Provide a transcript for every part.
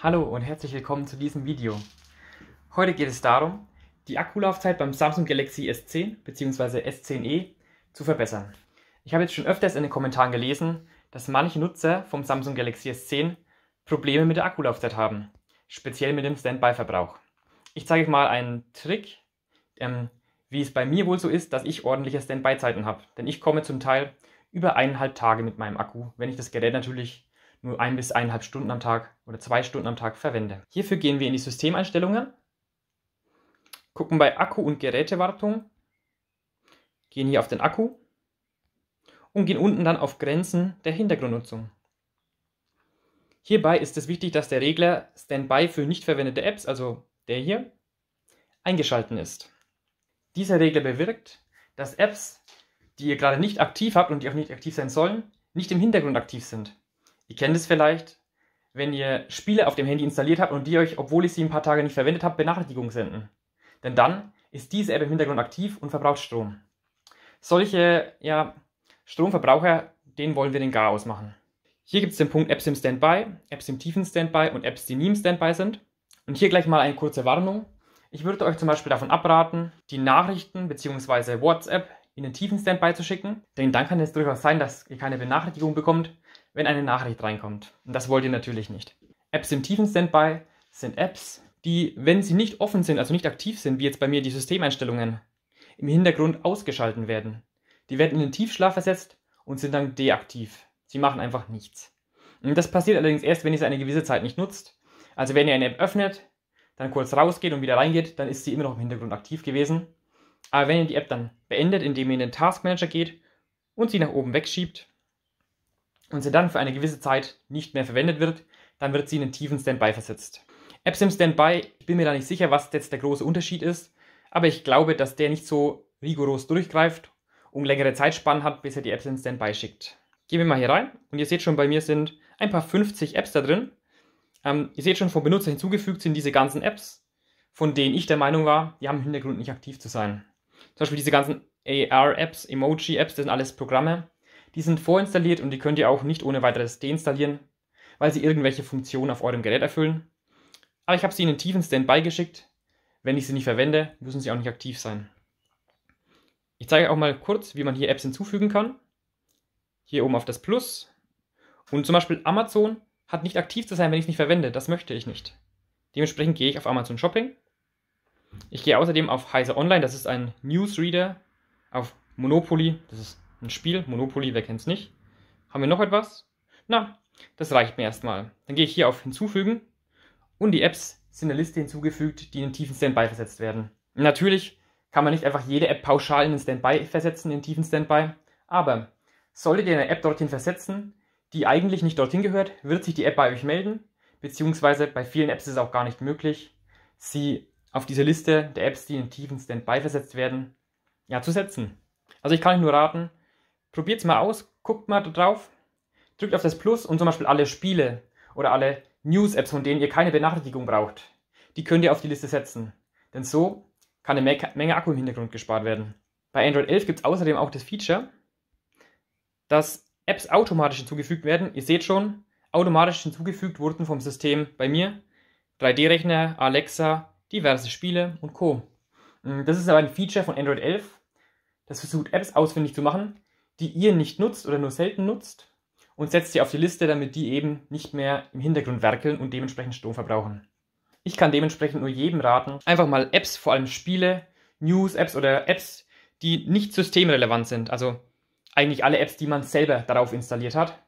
Hallo und herzlich willkommen zu diesem Video. Heute geht es darum, die Akkulaufzeit beim Samsung Galaxy S10 bzw. S10e zu verbessern. Ich habe jetzt schon öfters in den Kommentaren gelesen, dass manche Nutzer vom Samsung Galaxy S10 Probleme mit der Akkulaufzeit haben, speziell mit dem Standby-Verbrauch. Ich zeige euch mal einen Trick, ähm, wie es bei mir wohl so ist, dass ich ordentliche Standby-Zeiten habe, denn ich komme zum Teil über eineinhalb Tage mit meinem Akku, wenn ich das Gerät natürlich nur ein bis eineinhalb Stunden am Tag oder zwei Stunden am Tag verwende. Hierfür gehen wir in die Systemeinstellungen, gucken bei Akku und Gerätewartung, gehen hier auf den Akku und gehen unten dann auf Grenzen der Hintergrundnutzung. Hierbei ist es wichtig, dass der Regler Standby für nicht verwendete Apps, also der hier, eingeschalten ist. Dieser Regler bewirkt, dass Apps, die ihr gerade nicht aktiv habt und die auch nicht aktiv sein sollen, nicht im Hintergrund aktiv sind. Ihr kennt es vielleicht, wenn ihr Spiele auf dem Handy installiert habt und die euch, obwohl ich sie ein paar Tage nicht verwendet habe, Benachrichtigungen senden. Denn dann ist diese App im Hintergrund aktiv und verbraucht Strom. Solche ja, Stromverbraucher, denen wollen wir den Gar ausmachen. Hier gibt es den Punkt Apps im Standby, Apps im tiefen Standby und Apps, die nie im Standby sind. Und hier gleich mal eine kurze Warnung. Ich würde euch zum Beispiel davon abraten, die Nachrichten bzw. WhatsApp in den tiefen Standby zu schicken, denn dann kann es durchaus sein, dass ihr keine Benachrichtigung bekommt wenn eine Nachricht reinkommt. Und das wollt ihr natürlich nicht. Apps im tiefen Standby sind Apps, die, wenn sie nicht offen sind, also nicht aktiv sind, wie jetzt bei mir die Systemeinstellungen, im Hintergrund ausgeschalten werden. Die werden in den Tiefschlaf versetzt und sind dann deaktiv. Sie machen einfach nichts. Und das passiert allerdings erst, wenn ihr sie eine gewisse Zeit nicht nutzt. Also wenn ihr eine App öffnet, dann kurz rausgeht und wieder reingeht, dann ist sie immer noch im Hintergrund aktiv gewesen. Aber wenn ihr die App dann beendet, indem ihr in den Task Manager geht und sie nach oben wegschiebt, und sie dann für eine gewisse Zeit nicht mehr verwendet wird, dann wird sie in den tiefen Standby versetzt. Apps im Standby, ich bin mir da nicht sicher, was jetzt der große Unterschied ist, aber ich glaube, dass der nicht so rigoros durchgreift und längere Zeitspannen hat, bis er die Apps in Standby schickt. Gehen wir mal hier rein und ihr seht schon, bei mir sind ein paar 50 Apps da drin. Ähm, ihr seht schon, vom Benutzer hinzugefügt sind diese ganzen Apps, von denen ich der Meinung war, die haben im Hintergrund nicht aktiv zu sein. Zum Beispiel diese ganzen AR-Apps, Emoji-Apps, das sind alles Programme, die sind vorinstalliert und die könnt ihr auch nicht ohne weiteres deinstallieren, weil sie irgendwelche Funktionen auf eurem Gerät erfüllen. Aber ich habe sie in den tiefen Standby geschickt. Wenn ich sie nicht verwende, müssen sie auch nicht aktiv sein. Ich zeige auch mal kurz, wie man hier Apps hinzufügen kann. Hier oben auf das Plus. Und zum Beispiel Amazon hat nicht aktiv zu sein, wenn ich es nicht verwende. Das möchte ich nicht. Dementsprechend gehe ich auf Amazon Shopping. Ich gehe außerdem auf Heise Online, das ist ein Newsreader, auf Monopoly, das ist ein Spiel, Monopoly, wer kennt es nicht. Haben wir noch etwas? Na, das reicht mir erstmal. Dann gehe ich hier auf Hinzufügen und die Apps sind in der Liste hinzugefügt, die in den tiefen Standby versetzt werden. Natürlich kann man nicht einfach jede App pauschal in den Standby versetzen, in den tiefen Standby, aber solltet ihr eine App dorthin versetzen, die eigentlich nicht dorthin gehört, wird sich die App bei euch melden, beziehungsweise bei vielen Apps ist es auch gar nicht möglich, sie auf diese Liste der Apps, die in den tiefen Standby versetzt werden, ja, zu setzen. Also ich kann euch nur raten, probiert es mal aus, guckt mal drauf, drückt auf das Plus und zum Beispiel alle Spiele oder alle News-Apps, von denen ihr keine Benachrichtigung braucht, die könnt ihr auf die Liste setzen. Denn so kann eine Menge Akku im Hintergrund gespart werden. Bei Android 11 gibt es außerdem auch das Feature, dass Apps automatisch hinzugefügt werden. Ihr seht schon, automatisch hinzugefügt wurden vom System bei mir 3D-Rechner, Alexa, diverse Spiele und Co. Mm, das ist aber ein Feature von Android 11, das versucht Apps ausfindig zu machen, die ihr nicht nutzt oder nur selten nutzt und setzt sie auf die Liste, damit die eben nicht mehr im Hintergrund werkeln und dementsprechend Strom verbrauchen. Ich kann dementsprechend nur jedem raten, einfach mal Apps, vor allem Spiele, News-Apps oder Apps, die nicht systemrelevant sind, also eigentlich alle Apps, die man selber darauf installiert hat,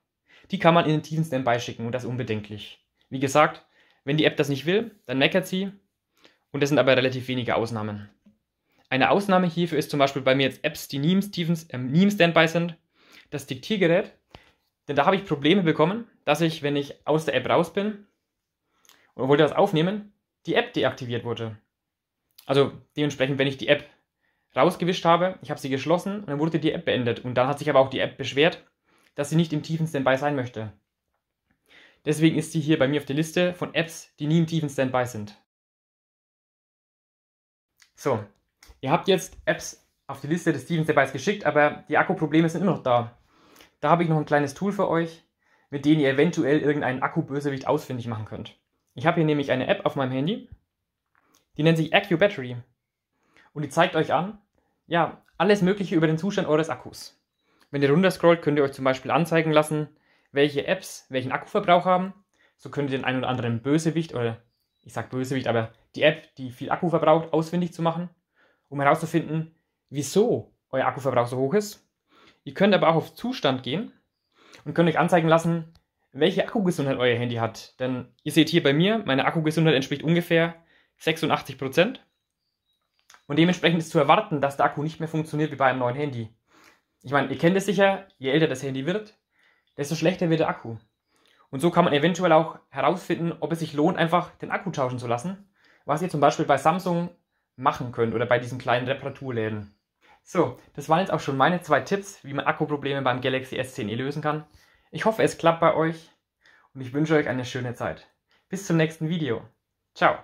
die kann man in den tiefen Standby schicken und das unbedenklich. Wie gesagt, wenn die App das nicht will, dann meckert sie und das sind aber relativ wenige Ausnahmen. Eine Ausnahme hierfür ist zum Beispiel bei mir jetzt Apps, die nie im, Stevens, äh, nie im Standby sind, das Diktiergerät. Denn da habe ich Probleme bekommen, dass ich, wenn ich aus der App raus bin und wollte das aufnehmen, die App deaktiviert wurde. Also dementsprechend, wenn ich die App rausgewischt habe, ich habe sie geschlossen und dann wurde die App beendet. Und dann hat sich aber auch die App beschwert, dass sie nicht im tiefen Standby sein möchte. Deswegen ist sie hier bei mir auf der Liste von Apps, die nie im tiefen Standby sind. So, Ihr habt jetzt Apps auf die Liste des Steven Device geschickt, aber die Akkuprobleme sind immer noch da. Da habe ich noch ein kleines Tool für euch, mit dem ihr eventuell irgendeinen Akkubösewicht ausfindig machen könnt. Ich habe hier nämlich eine App auf meinem Handy, die nennt sich AccuBattery. Und die zeigt euch an, ja, alles Mögliche über den Zustand eures Akkus. Wenn ihr runterscrollt, könnt ihr euch zum Beispiel anzeigen lassen, welche Apps welchen Akkuverbrauch haben. So könnt ihr den einen oder anderen Bösewicht oder ich sag Bösewicht, aber die App, die viel Akku verbraucht, ausfindig zu machen um herauszufinden, wieso euer Akkuverbrauch so hoch ist. Ihr könnt aber auch auf Zustand gehen und könnt euch anzeigen lassen, welche Akkugesundheit euer Handy hat. Denn ihr seht hier bei mir, meine Akkugesundheit entspricht ungefähr 86%. Prozent Und dementsprechend ist zu erwarten, dass der Akku nicht mehr funktioniert wie bei einem neuen Handy. Ich meine, ihr kennt es sicher, je älter das Handy wird, desto schlechter wird der Akku. Und so kann man eventuell auch herausfinden, ob es sich lohnt, einfach den Akku tauschen zu lassen, was ihr zum Beispiel bei Samsung machen könnt oder bei diesen kleinen Reparaturläden. So, das waren jetzt auch schon meine zwei Tipps, wie man Akkuprobleme beim Galaxy S10e eh lösen kann. Ich hoffe, es klappt bei euch und ich wünsche euch eine schöne Zeit. Bis zum nächsten Video. Ciao.